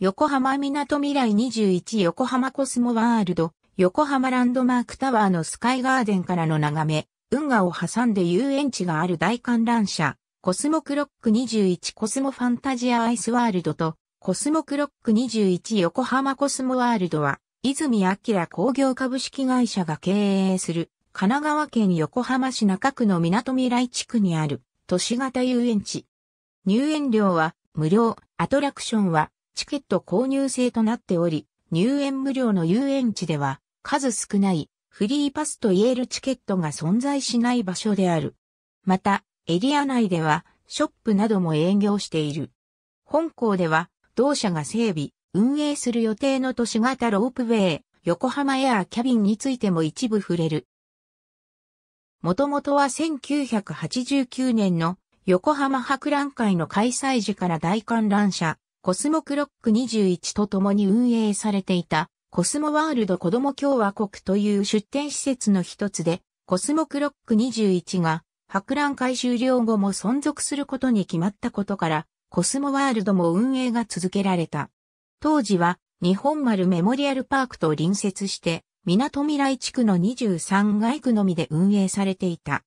横浜港未来21横浜コスモワールド、横浜ランドマークタワーのスカイガーデンからの眺め、運河を挟んで遊園地がある大観覧車、コスモクロック21コスモファンタジアアイスワールドと、コスモクロック21横浜コスモワールドは、泉明工業株式会社が経営する、神奈川県横浜市中区の港未来地区にある、都市型遊園地。入園料は無料、アトラクションはチケット購入制となっており、入園無料の遊園地では数少ないフリーパスと言えるチケットが存在しない場所である。また、エリア内ではショップなども営業している。本校では同社が整備、運営する予定の都市型ロープウェイ、横浜エアーキャビンについても一部触れる。もともとは1989年の横浜博覧会の開催時から大観覧車、コスモクロック21と共に運営されていた、コスモワールド子供共和国という出展施設の一つで、コスモクロック21が、博覧会終了後も存続することに決まったことから、コスモワールドも運営が続けられた。当時は、日本丸メモリアルパークと隣接して、港未来地区の23街区のみで運営されていた。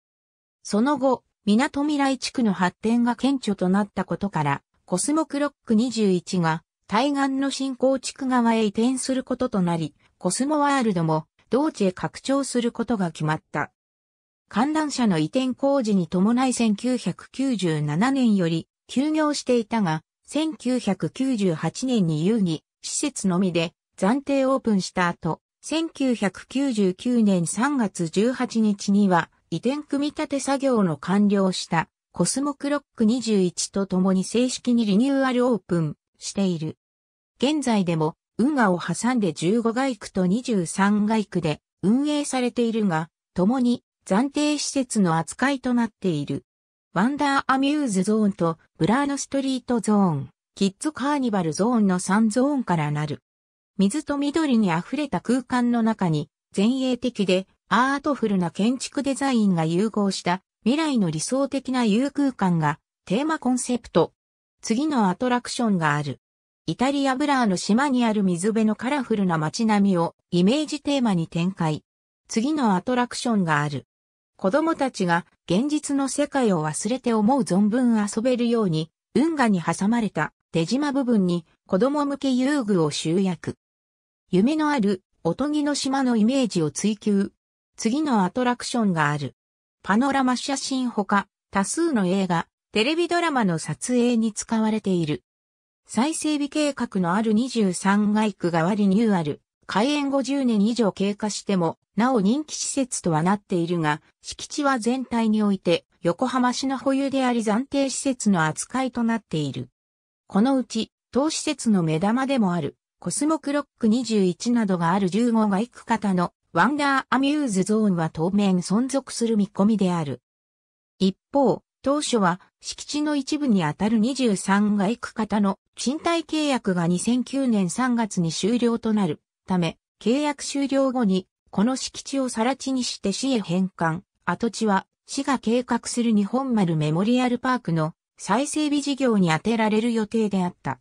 その後、港未来地区の発展が顕著となったことから、コスモクロック21が対岸の新構築側へ移転することとなり、コスモワールドも同地へ拡張することが決まった。観覧車の移転工事に伴い1997年より休業していたが、1998年に有戯施設のみで暫定オープンした後、1999年3月18日には移転組み立て作業の完了したコスモクロック21と共に正式にリニューアルオープンしている。現在でも、運河を挟んで15街区と23街区で運営されているが、共に暫定施設の扱いとなっている。ワンダーアミューズゾーンとブラーノストリートゾーン、キッズカーニバルゾーンの3ゾーンからなる。水と緑に溢れた空間の中に、前衛的でアートフルな建築デザインが融合した未来の理想的な遊空間がテーマコンセプト。次のアトラクションがある。イタリアブラーの島にある水辺のカラフルな街並みをイメージテーマに展開。次のアトラクションがある。子供たちが現実の世界を忘れて思う存分遊べるように、運河に挟まれた出島部分に子供向け遊具を集約。夢のあるおとぎの島のイメージを追求。次のアトラクションがある。パノラマ写真ほか、多数の映画、テレビドラマの撮影に使われている。再整備計画のある23街区側リニューアル、開園50年以上経過しても、なお人気施設とはなっているが、敷地は全体において、横浜市の保有であり暫定施設の扱いとなっている。このうち、当施設の目玉でもある、コスモクロック21などがある15街区方のワンダーアミューズゾーンは当面存続する見込みである。一方、当初は敷地の一部にあたる23街区型の賃貸契約が2009年3月に終了となるため、契約終了後にこの敷地を更地にして市へ返還、跡地は市が計画する日本丸メモリアルパークの再整備事業に充てられる予定であった。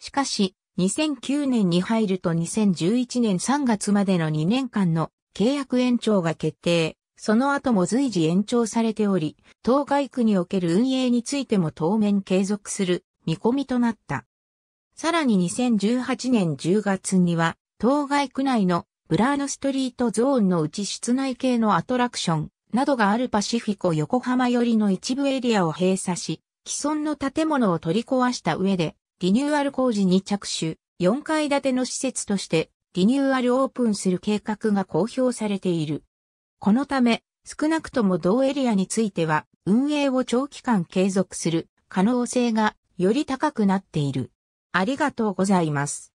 しかし、2009年に入ると2011年3月までの2年間の契約延長が決定。その後も随時延長されており、当該区における運営についても当面継続する見込みとなった。さらに2018年10月には、当該区内のブラーノストリートゾーンのうち室内系のアトラクションなどがあるパシフィコ横浜寄りの一部エリアを閉鎖し、既存の建物を取り壊した上で、リニューアル工事に着手、4階建ての施設としてリニューアルオープンする計画が公表されている。このため、少なくとも同エリアについては、運営を長期間継続する可能性がより高くなっている。ありがとうございます。